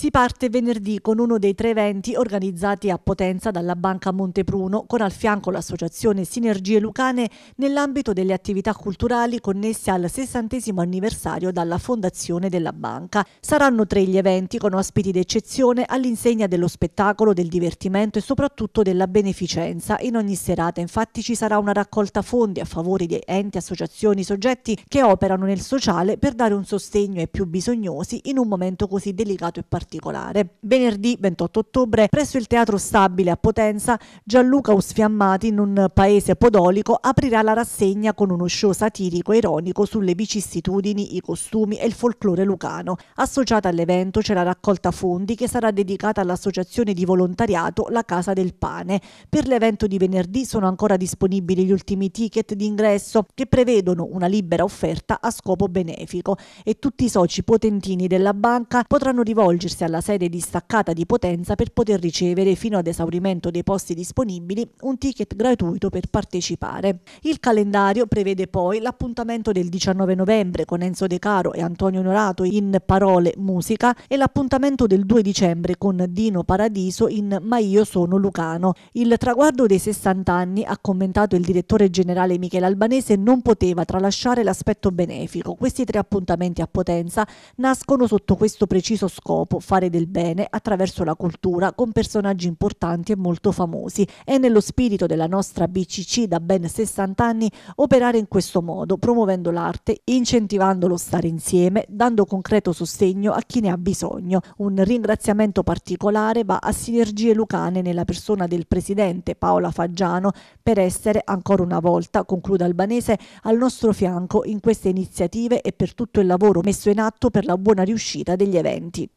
Si parte venerdì con uno dei tre eventi organizzati a Potenza dalla Banca Montepruno, con al fianco l'associazione Sinergie Lucane nell'ambito delle attività culturali connesse al 60 anniversario dalla fondazione della banca. Saranno tre gli eventi con ospiti d'eccezione all'insegna dello spettacolo, del divertimento e soprattutto della beneficenza. In ogni serata infatti ci sarà una raccolta fondi a favore di enti, associazioni, soggetti che operano nel sociale per dare un sostegno ai più bisognosi in un momento così delicato e particolare particolare. Venerdì 28 ottobre, presso il Teatro Stabile a Potenza, Gianluca Usfiammati in un paese podolico aprirà la rassegna con uno show satirico e ironico sulle vicissitudini, i costumi e il folklore lucano. Associata all'evento c'è la raccolta fondi che sarà dedicata all'associazione di volontariato La Casa del Pane. Per l'evento di venerdì sono ancora disponibili gli ultimi ticket d'ingresso che prevedono una libera offerta a scopo benefico e tutti i soci potentini della banca potranno rivolgersi trasferirsi alla sede distaccata di Potenza per poter ricevere, fino ad esaurimento dei posti disponibili, un ticket gratuito per partecipare. Il calendario prevede poi l'appuntamento del 19 novembre con Enzo De Caro e Antonio Norato in Parole Musica e l'appuntamento del 2 dicembre con Dino Paradiso in Ma io sono Lucano. Il traguardo dei 60 anni, ha commentato il direttore generale Michele Albanese, non poteva tralasciare l'aspetto benefico. Questi tre appuntamenti a Potenza nascono sotto questo preciso scopo, fare del bene attraverso la cultura con personaggi importanti e molto famosi. È nello spirito della nostra BCC da ben 60 anni operare in questo modo, promuovendo l'arte, incentivando lo stare insieme, dando concreto sostegno a chi ne ha bisogno. Un ringraziamento particolare va a Sinergie Lucane nella persona del presidente Paola Faggiano per essere ancora una volta, conclude Albanese, al nostro fianco in queste iniziative e per tutto il lavoro messo in atto per la buona riuscita degli eventi.